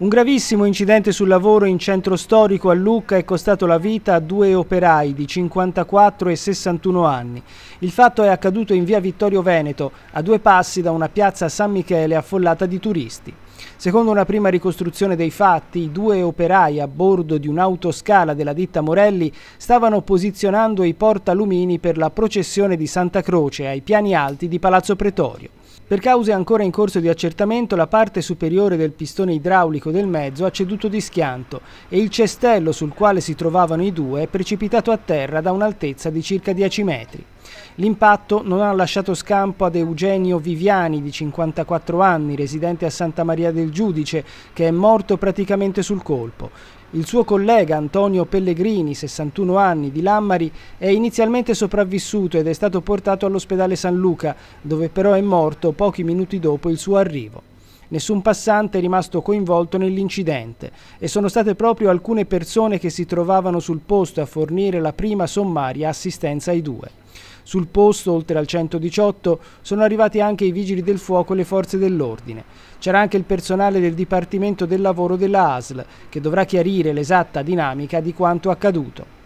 Un gravissimo incidente sul lavoro in centro storico a Lucca è costato la vita a due operai di 54 e 61 anni. Il fatto è accaduto in via Vittorio Veneto, a due passi da una piazza San Michele affollata di turisti. Secondo una prima ricostruzione dei fatti, i due operai a bordo di un'autoscala della ditta Morelli stavano posizionando i portalumini per la processione di Santa Croce ai piani alti di Palazzo Pretorio. Per cause ancora in corso di accertamento, la parte superiore del pistone idraulico del mezzo ha ceduto di schianto e il cestello sul quale si trovavano i due è precipitato a terra da un'altezza di circa 10 metri. L'impatto non ha lasciato scampo ad Eugenio Viviani, di 54 anni, residente a Santa Maria del Giudice, che è morto praticamente sul colpo. Il suo collega Antonio Pellegrini, 61 anni, di Lammari, è inizialmente sopravvissuto ed è stato portato all'ospedale San Luca, dove però è morto pochi minuti dopo il suo arrivo. Nessun passante è rimasto coinvolto nell'incidente e sono state proprio alcune persone che si trovavano sul posto a fornire la prima sommaria assistenza ai due. Sul posto, oltre al 118, sono arrivati anche i vigili del fuoco e le forze dell'ordine. C'era anche il personale del Dipartimento del Lavoro della ASL, che dovrà chiarire l'esatta dinamica di quanto accaduto.